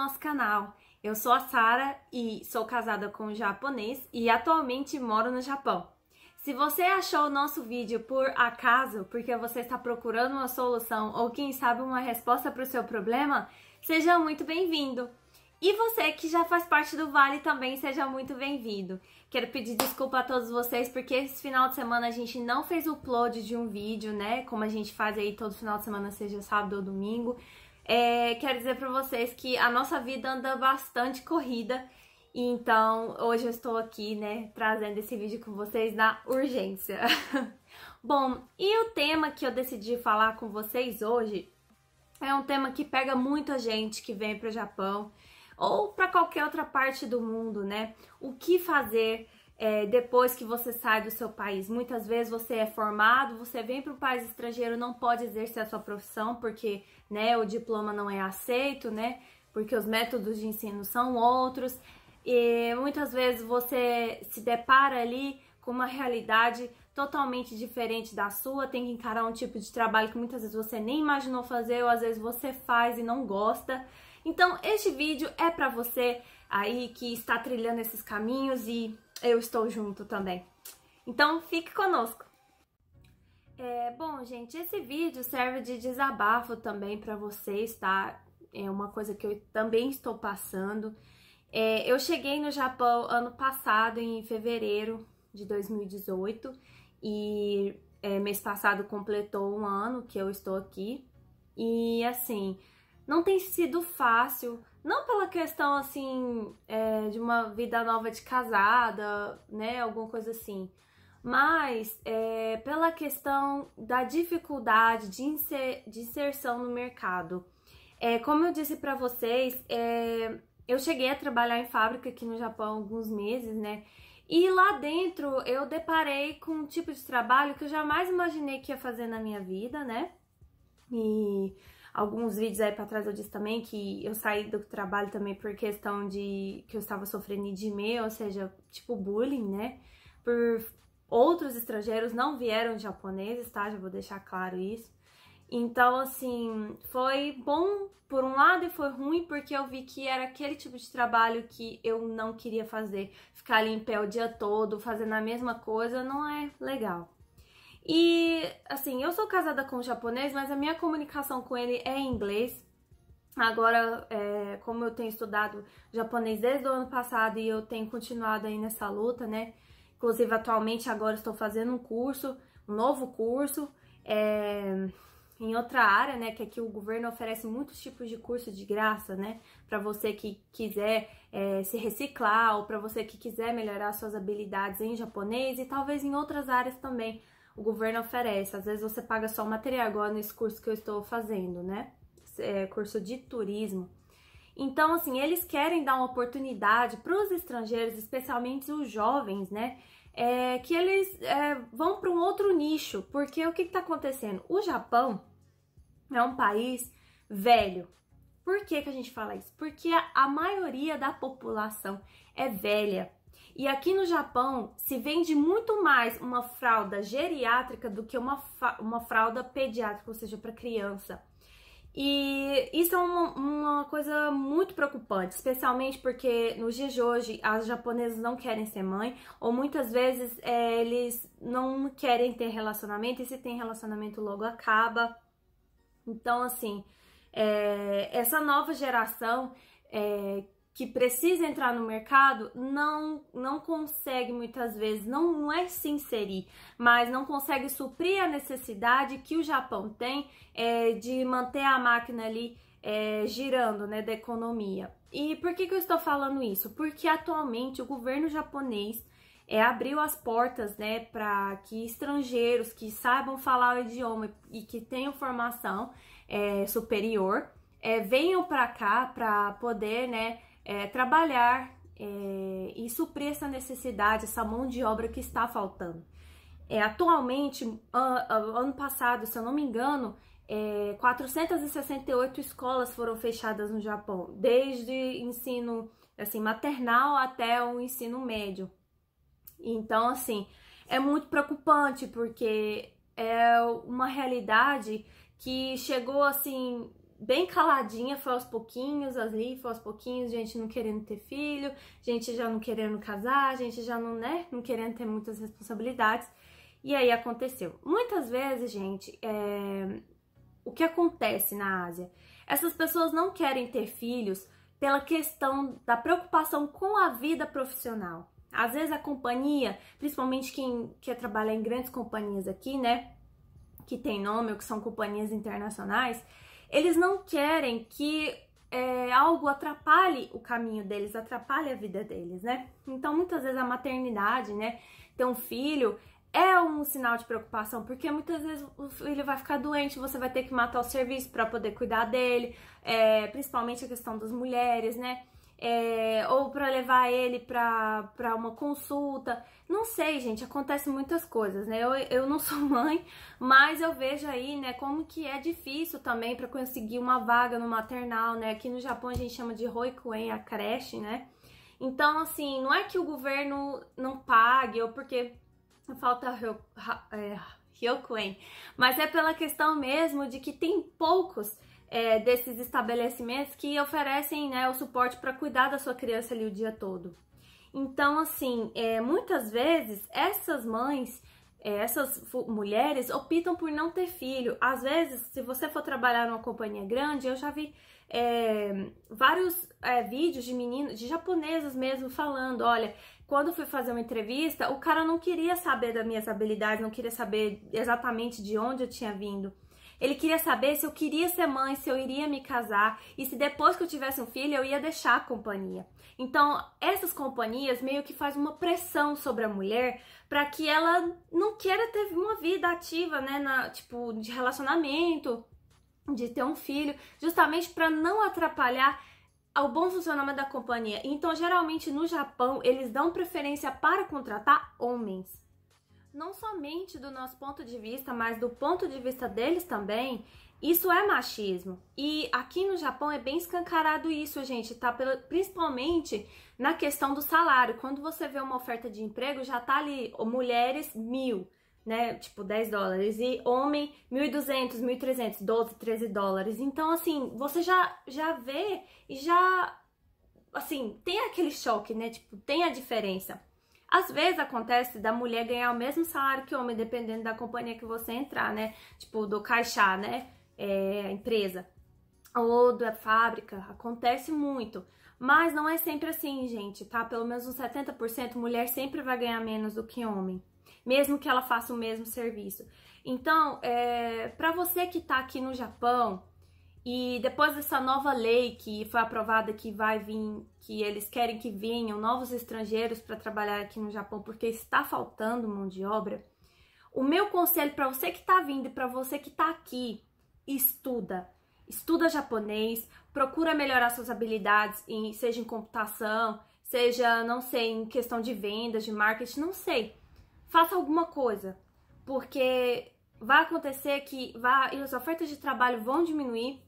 nosso canal. Eu sou a Sara e sou casada com um japonês e atualmente moro no Japão. Se você achou o nosso vídeo por acaso, porque você está procurando uma solução ou quem sabe uma resposta para o seu problema, seja muito bem-vindo. E você que já faz parte do Vale também, seja muito bem-vindo. Quero pedir desculpa a todos vocês porque esse final de semana a gente não fez o upload de um vídeo, né? Como a gente faz aí todo final de semana, seja sábado ou domingo é, quero dizer para vocês que a nossa vida anda bastante corrida. Então, hoje eu estou aqui, né, trazendo esse vídeo com vocês na urgência. Bom, e o tema que eu decidi falar com vocês hoje é um tema que pega muita gente que vem para o Japão ou para qualquer outra parte do mundo, né? O que fazer é, depois que você sai do seu país. Muitas vezes você é formado, você vem para o país estrangeiro, não pode exercer a sua profissão porque né, o diploma não é aceito, né? Porque os métodos de ensino são outros. E muitas vezes você se depara ali com uma realidade totalmente diferente da sua, tem que encarar um tipo de trabalho que muitas vezes você nem imaginou fazer, ou às vezes você faz e não gosta. Então, este vídeo é para você aí que está trilhando esses caminhos e eu estou junto também. Então fique conosco! É, bom, gente, esse vídeo serve de desabafo também para vocês, tá? É uma coisa que eu também estou passando. É, eu cheguei no Japão ano passado, em fevereiro de 2018, e é, mês passado completou um ano que eu estou aqui. E assim, não tem sido fácil, não pela questão assim é, de uma vida nova de casada, né, alguma coisa assim, mas é, pela questão da dificuldade de, inser, de inserção no mercado. É, como eu disse para vocês, é, eu cheguei a trabalhar em fábrica aqui no Japão alguns meses, né? E lá dentro eu deparei com um tipo de trabalho que eu jamais imaginei que ia fazer na minha vida, né? E Alguns vídeos aí pra trás eu disse também que eu saí do trabalho também por questão de que eu estava sofrendo idime, ou seja, tipo bullying, né? Por outros estrangeiros não vieram japoneses, tá? Já vou deixar claro isso. Então, assim, foi bom por um lado e foi ruim porque eu vi que era aquele tipo de trabalho que eu não queria fazer. Ficar ali em pé o dia todo, fazendo a mesma coisa, não é legal. E assim, eu sou casada com um japonês, mas a minha comunicação com ele é em inglês. Agora, é, como eu tenho estudado japonês desde o ano passado e eu tenho continuado aí nessa luta, né? Inclusive, atualmente agora estou fazendo um curso, um novo curso, é, em outra área, né? Que aqui é o governo oferece muitos tipos de curso de graça, né? Para você que quiser é, se reciclar ou para você que quiser melhorar suas habilidades em japonês e talvez em outras áreas também o governo oferece. Às vezes você paga só o material, agora nesse curso que eu estou fazendo, né? É, curso de turismo. Então, assim, eles querem dar uma oportunidade para os estrangeiros, especialmente os jovens, né? É, que eles é, vão para um outro nicho, porque o que está acontecendo? O Japão é um país velho. Por que, que a gente fala isso? Porque a, a maioria da população é velha. E aqui no Japão se vende muito mais uma fralda geriátrica do que uma, uma fralda pediátrica, ou seja, para criança. E isso é uma, uma, coisa muito preocupante, especialmente porque nos dias de hoje as japonesas não querem ser mãe, ou muitas vezes é, eles não querem ter relacionamento, e se tem relacionamento logo acaba. Então, assim, é, essa nova geração é, que precisa entrar no mercado não não consegue muitas vezes, não, não é se inserir, mas não consegue suprir a necessidade que o Japão tem é, de manter a máquina ali é, girando, né, da economia. E por que, que eu estou falando isso? Porque atualmente o governo japonês é, abriu as portas, né, para que estrangeiros que saibam falar o idioma e que tenham formação é, superior é, venham para cá para poder, né, é, trabalhar é, e suprir essa necessidade, essa mão de obra que está faltando. É, atualmente, ano, ano passado, se eu não me engano, é, 468 escolas foram fechadas no Japão, desde ensino assim maternal até o ensino médio. Então, assim, é muito preocupante porque é uma realidade que chegou assim bem caladinha, foi aos pouquinhos ali, foi aos pouquinhos, gente não querendo ter filho, gente já não querendo casar, gente já não, né, não querendo ter muitas responsabilidades. E aí aconteceu. Muitas vezes, gente, é... o que acontece na Ásia? Essas pessoas não querem ter filhos pela questão da preocupação com a vida profissional. Às vezes a companhia, principalmente quem quer trabalhar em grandes companhias aqui, né? Que tem nome ou que são companhias internacionais, eles não querem que é, algo atrapalhe o caminho deles, atrapalhe a vida deles, né? Então, muitas vezes a maternidade, né, ter um filho é um sinal de preocupação, porque muitas vezes o filho vai ficar doente, você vai ter que matar o serviço para poder cuidar dele, é, principalmente a questão das mulheres, né? é, ou para levar ele para uma consulta. Não sei, gente, acontecem muitas coisas, né? Eu, eu não sou mãe, mas eu vejo aí, né, como que é difícil também para conseguir uma vaga no maternal, né? Aqui no Japão a gente chama de Roikuen, a creche, né? Então, assim, não é que o governo não pague ou porque falta Ryokuen, é, mas é pela questão mesmo de que tem poucos é, desses estabelecimentos que oferecem né, o suporte para cuidar da sua criança ali o dia todo. Então, assim, é, muitas vezes essas mães, é, essas mulheres optam por não ter filho. Às vezes, se você for trabalhar numa companhia grande, eu já vi é, vários é, vídeos de meninos, de japoneses mesmo, falando: olha, quando fui fazer uma entrevista, o cara não queria saber das minhas habilidades, não queria saber exatamente de onde eu tinha vindo. Ele queria saber se eu queria ser mãe, se eu iria me casar e se depois que eu tivesse um filho eu ia deixar a companhia. Então, essas companhias meio que faz uma pressão sobre a mulher para que ela não queira ter uma vida ativa, né, na, tipo, de relacionamento, de ter um filho, justamente para não atrapalhar ao bom funcionamento da companhia. Então, geralmente no Japão, eles dão preferência para contratar homens não somente do nosso ponto de vista, mas do ponto de vista deles também, isso é machismo. E aqui no Japão é bem escancarado isso, gente, tá? Principalmente na questão do salário. Quando você vê uma oferta de emprego, já tá ali mulheres mil, né? Tipo 10 dólares. E homem 1.200, 1.300, 12, 13 dólares. Então, assim, você já, já vê e já. Assim, tem aquele choque, né? Tipo, tem a diferença. Às vezes acontece da mulher ganhar o mesmo salário que o homem, dependendo da companhia que você entrar, né? Tipo, do caixa, né? É, empresa. Ou da fábrica. Acontece muito. Mas não é sempre assim, gente, tá? Pelo menos uns 70% mulher sempre vai ganhar menos do que homem, mesmo que ela faça o mesmo serviço. Então, é, para você que tá aqui no Japão, e depois dessa nova lei que foi aprovada que vai vir, que eles querem que venham novos estrangeiros para trabalhar aqui no Japão porque está faltando mão de obra. O meu conselho para você que está vindo e para você que está aqui, estuda. Estuda japonês, procura melhorar suas habilidades, em, seja em computação, seja, não sei, em questão de vendas, de marketing, não sei. Faça alguma coisa, porque vai acontecer que vai, as ofertas de trabalho vão diminuir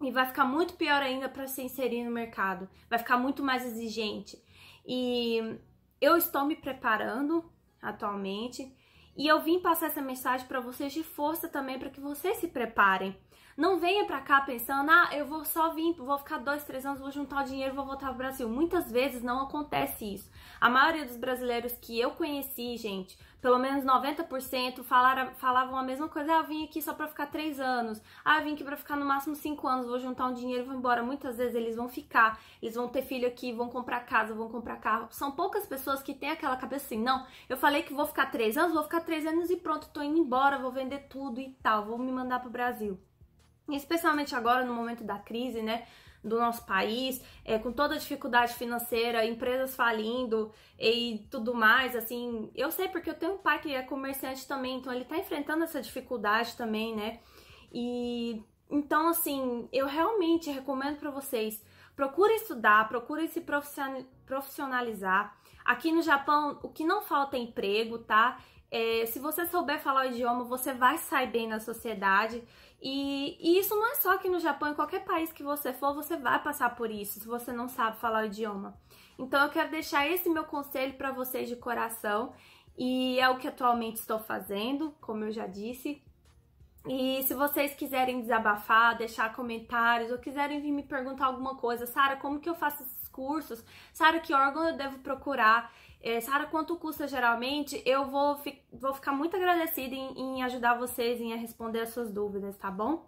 e vai ficar muito pior ainda para se inserir no mercado, vai ficar muito mais exigente. E eu estou me preparando atualmente e eu vim passar essa mensagem para vocês de força também, para que vocês se preparem. Não venha para cá pensando, ah, eu vou só vir, vou ficar dois, três anos, vou juntar o dinheiro, vou voltar pro Brasil. Muitas vezes não acontece isso. A maioria dos brasileiros que eu conheci, gente, pelo menos 90% falaram, falavam a mesma coisa. Ah, eu vim aqui só pra ficar três anos. Ah, eu vim aqui pra ficar no máximo cinco anos, vou juntar um dinheiro e vou embora. Muitas vezes eles vão ficar, eles vão ter filho aqui, vão comprar casa, vão comprar carro. São poucas pessoas que têm aquela cabeça assim, não, eu falei que vou ficar três anos, vou ficar três anos e pronto, tô indo embora, vou vender tudo e tal, vou me mandar pro Brasil. especialmente agora, no momento da crise, né? do nosso país, é, com toda a dificuldade financeira, empresas falindo e tudo mais, assim, eu sei porque eu tenho um pai que é comerciante também, então ele tá enfrentando essa dificuldade também, né? E então assim, eu realmente recomendo para vocês, procure estudar, procure se profissionalizar. Aqui no Japão, o que não falta é emprego, tá? É, se você souber falar o idioma, você vai sair bem na sociedade. E, e, isso não é só aqui no Japão, em qualquer país que você for, você vai passar por isso, se você não sabe falar o idioma. Então eu quero deixar esse meu conselho para vocês de coração, e é o que atualmente estou fazendo, como eu já disse. E se vocês quiserem desabafar, deixar comentários, ou quiserem vir me perguntar alguma coisa, Sara, como que eu faço esses cursos? Sara, que órgão eu devo procurar? é, Sara, quanto custa geralmente? Eu vou, fi vou ficar muito agradecida em, em ajudar vocês em responder as suas dúvidas, tá bom?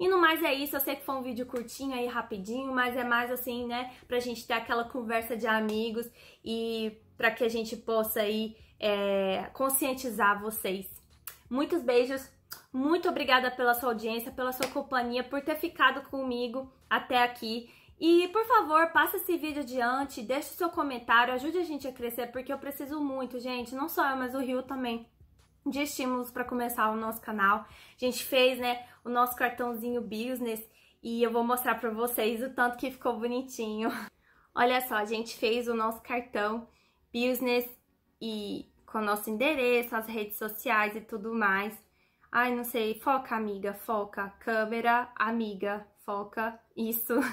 E no mais é isso, eu sei que foi um vídeo curtinho aí, rapidinho, mas é mais assim, né, pra gente ter aquela conversa de amigos e pra que a gente possa aí é, conscientizar vocês. Muitos beijos, muito obrigada pela sua audiência, pela sua companhia, por ter ficado comigo até aqui. E por favor, passe esse vídeo adiante, deixe seu comentário, ajude a gente a crescer, porque eu preciso muito, gente, não só eu, mas o Rio também, de estímulos para começar o nosso canal. A gente fez, né, o nosso cartãozinho business e eu vou mostrar para vocês o tanto que ficou bonitinho. Olha só, a gente fez o nosso cartão business e com o nosso endereço, as redes sociais e tudo mais. Ai, não sei, foca, amiga, foca. Câmera, amiga, foca. Isso.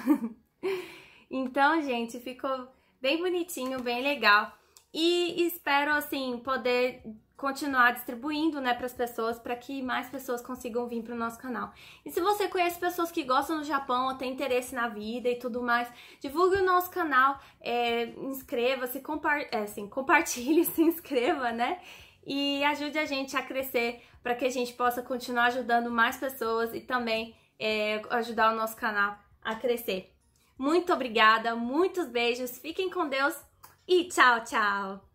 Então, gente, ficou bem bonitinho, bem legal. E espero, assim, poder continuar distribuindo, né, para as pessoas, para que mais pessoas consigam vir para o nosso canal. E se você conhece pessoas que gostam do Japão ou tem interesse na vida e tudo mais, divulgue o nosso canal, é, inscreva-se, compa é, assim, compartilhe, se inscreva, né? E ajude a gente a crescer para que a gente possa continuar ajudando mais pessoas e também é, ajudar o nosso canal a crescer. Muito obrigada, muitos beijos, fiquem com Deus e tchau, tchau!